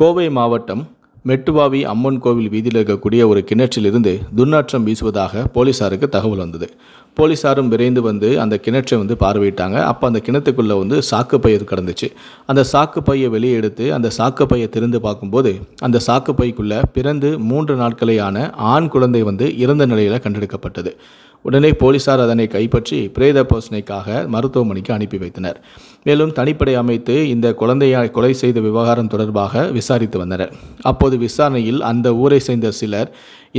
கோவை மாவட்டம் மெட்டுவாவி அம்மன் கோவில் வீதியில் இருக்கக்கூடிய ஒரு கிணற்றிலிருந்து துர்நாற்றம் வீசுவதாக போலீஸாருக்கு தகவல் வந்தது போலீஸாரும் விரைந்து வந்து அந்த கிணற்றை வந்து பார்வையிட்டாங்க அப்போ அந்த கிணத்துக்குள்ளே வந்து சாக்கு பயிர் கடந்துச்சு அந்த சாக்கு பையை வெளியே எடுத்து அந்த சாக்கு பையை திறந்து பார்க்கும்போது அந்த சாக்கு பைக்குள்ளே பிறந்து மூன்று நாட்களையான ஆண் குழந்தை வந்து இறந்த நிலையில் கண்டெடுக்கப்பட்டது உடனே போலீசார் அதனை கைப்பற்றி பிரேத பரிசோதனைக்காக மருத்துவமனைக்கு அனுப்பி வைத்தனர் மேலும் தனிப்படை அமைத்து இந்த குழந்தையை கொலை செய்த விவகாரம் தொடர்பாக விசாரித்து வந்தனர் அப்போது விசாரணையில் அந்த ஊரை சேர்ந்த சிலர்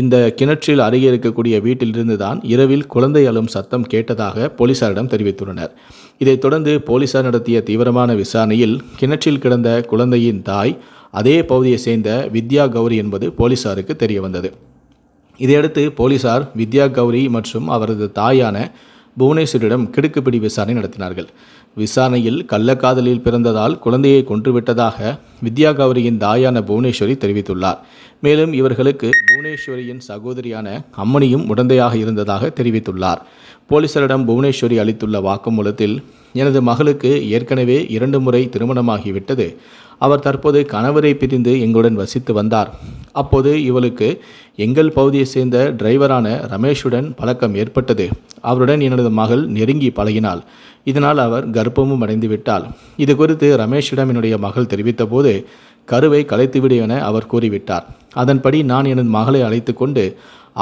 இந்த கிணற்றில் அருகே இருக்கக்கூடிய வீட்டிலிருந்து தான் இரவில் குழந்தை அழும் சத்தம் கேட்டதாக போலீசாரிடம் தெரிவித்துள்ளனர் இதைத் தொடர்ந்து போலீசார் நடத்திய தீவிரமான விசாரணையில் கிணற்றில் கிடந்த குழந்தையின் தாய் அதே பகுதியை சேர்ந்த வித்யா கௌரி என்பது போலீசாருக்கு தெரிய வந்தது இதையடுத்து போலீசார் வித்யா கௌரி மற்றும் அவரது தாயான புவனேஸ்வரிடம் கிடுக்குப்பிடி விசாரணை நடத்தினார்கள் விசாரணையில் கள்ளக்காதலில் பிறந்ததால் குழந்தையை கொன்றுவிட்டதாக வித்யா கௌரியின் தாயான புவனேஸ்வரி தெரிவித்துள்ளார் மேலும் இவர்களுக்கு புவனேஸ்வரியின் சகோதரியான அம்மனியும் உடந்தையாக இருந்ததாக தெரிவித்துள்ளார் போலீசாரிடம் புவனேஸ்வரி அளித்துள்ள வாக்குமூலத்தில் எனது மகளுக்கு ஏற்கனவே இரண்டு முறை திருமணமாகிவிட்டது அவர் தற்போது கணவரை பிரிந்து எங்களுடன் வசித்து வந்தார் அப்போது இவளுக்கு எங்கள் பகுதியை சேர்ந்த டிரைவரான ரமேஷுடன் பழக்கம் ஏற்பட்டது அவருடன் எனது மகள் நெருங்கி பழகினாள் இதனால் அவர் கர்ப்பமும் அடைந்து விட்டாள் இது குறித்து ரமேஷிடம் என்னுடைய மகள் தெரிவித்தபோது கருவை கலைத்துவிடு என அவர் கூறிவிட்டார் அதன்படி நான் எனது மகளை அழைத்து கொண்டு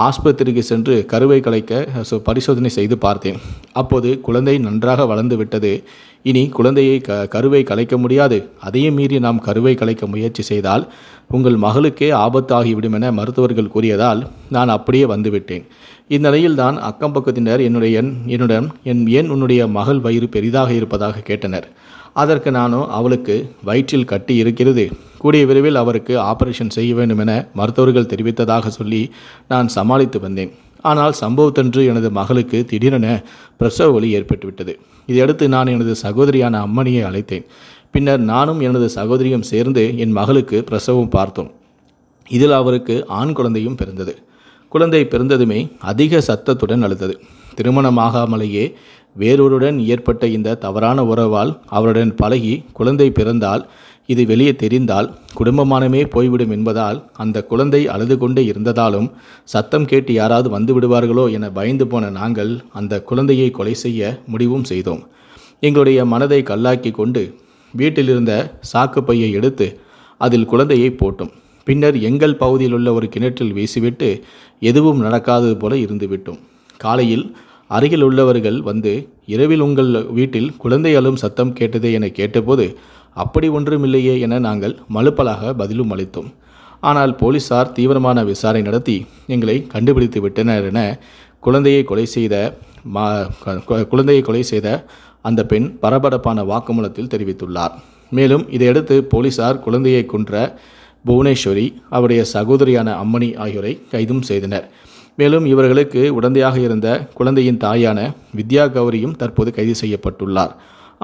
ஆஸ்பத்திரிக்கு சென்று கருவை கலைக்க பரிசோதனை செய்து பார்த்தேன் அப்போது குழந்தை நன்றாக வளர்ந்து விட்டது இனி குழந்தையை க கருவை கலைக்க முடியாது அதையும் மீறி நாம் கருவை கலைக்க முயற்சி செய்தால் உங்கள் மகளுக்கே ஆபத்தாகிவிடும் என மருத்துவர்கள் கூறியதால் நான் அப்படியே வந்துவிட்டேன் இந்நிலையில் தான் அக்கம் பக்கத்தினர் என்னுடைய என்னுடன் என் ஏன் உன்னுடைய மகள் வயிறு பெரிதாக இருப்பதாக கேட்டனர் அதற்கு நானும் அவளுக்கு வயிற்றில் கட்டி இருக்கிறது கூடிய விரைவில் அவருக்கு ஆபரேஷன் செய்ய வேண்டும் என மருத்துவர்கள் தெரிவித்ததாக சொல்லி நான் சமாளித்து வந்தேன் ஆனால் சம்பவத்தன்று எனது மகளுக்கு திடீரென பிரசவ ஒலி ஏற்பட்டுவிட்டது இதையடுத்து நான் எனது சகோதரியான அம்மனியை அழைத்தேன் பின்னர் நானும் எனது சகோதரியும் சேர்ந்து என் மகளுக்கு பிரசவம் பார்த்தோம் இதில் அவருக்கு ஆண் குழந்தையும் பிறந்தது குழந்தை பிறந்ததுமே அதிக சத்தத்துடன் அழுதது திருமணமாகாமலேயே வேறொருடன் ஏற்பட்ட இந்த தவறான உறவால் அவருடன் பழகி குழந்தை பிறந்தால் இது வெளியே தெரிந்தால் குடும்பமானமே போய்விடும் என்பதால் அந்த குழந்தை அழுது கொண்டே இருந்ததாலும் சத்தம் கேட்டு யாராவது வந்து விடுவார்களோ என பயந்து போன நாங்கள் அந்த குழந்தையை கொலை செய்ய முடிவும் செய்தோம் எங்களுடைய மனதை கல்லாக்கி கொண்டு வீட்டிலிருந்த சாக்கு பையை எடுத்து அதில் குழந்தையை போட்டோம் பின்னர் எங்கள் பகுதியில் உள்ள ஒரு கிணற்றில் வீசிவிட்டு எதுவும் நடக்காதது போல இருந்துவிட்டோம் காலையில் அருகில் உள்ளவர்கள் வந்து இரவில் உங்கள் வீட்டில் குழந்தை அழும் சத்தம் கேட்டதே என கேட்டபோது அப்படி ஒன்றுமில்லையே என நாங்கள் மலுப்பலாக பதிலும் அளித்தோம் ஆனால் போலீசார் தீவிரமான விசாரணை நடத்தி எங்களை கண்டுபிடித்து விட்டனர் என குழந்தையை கொலை செய்த மா குழந்தையை கொலை செய்த அந்த பெண் பரபரப்பான வாக்குமூலத்தில் தெரிவித்துள்ளார் மேலும் இதையடுத்து போலீசார் குழந்தையை கொன்ற புவனேஸ்வரி அவருடைய சகோதரியான அம்மணி ஆகியோரை கைதும் செய்தனர் மேலும் இவர்களுக்கு உடந்தையாக இருந்த குழந்தையின் தாயான வித்யா கௌரியும் தற்போது கைது செய்யப்பட்டுள்ளார்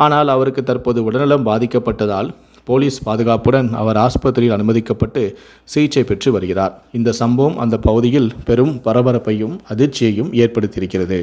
ஆனால் அவருக்கு தற்போது உடல்நலம் பாதிக்கப்பட்டதால் போலீஸ் பாதுகாப்புடன் அவர் ஆஸ்பத்திரியில் அனுமதிக்கப்பட்டு சிகிச்சை பெற்று வருகிறார் இந்த சம்பவம் அந்த பகுதியில் பெரும் பரபரப்பையும் அதிர்ச்சியையும் ஏற்படுத்தியிருக்கிறது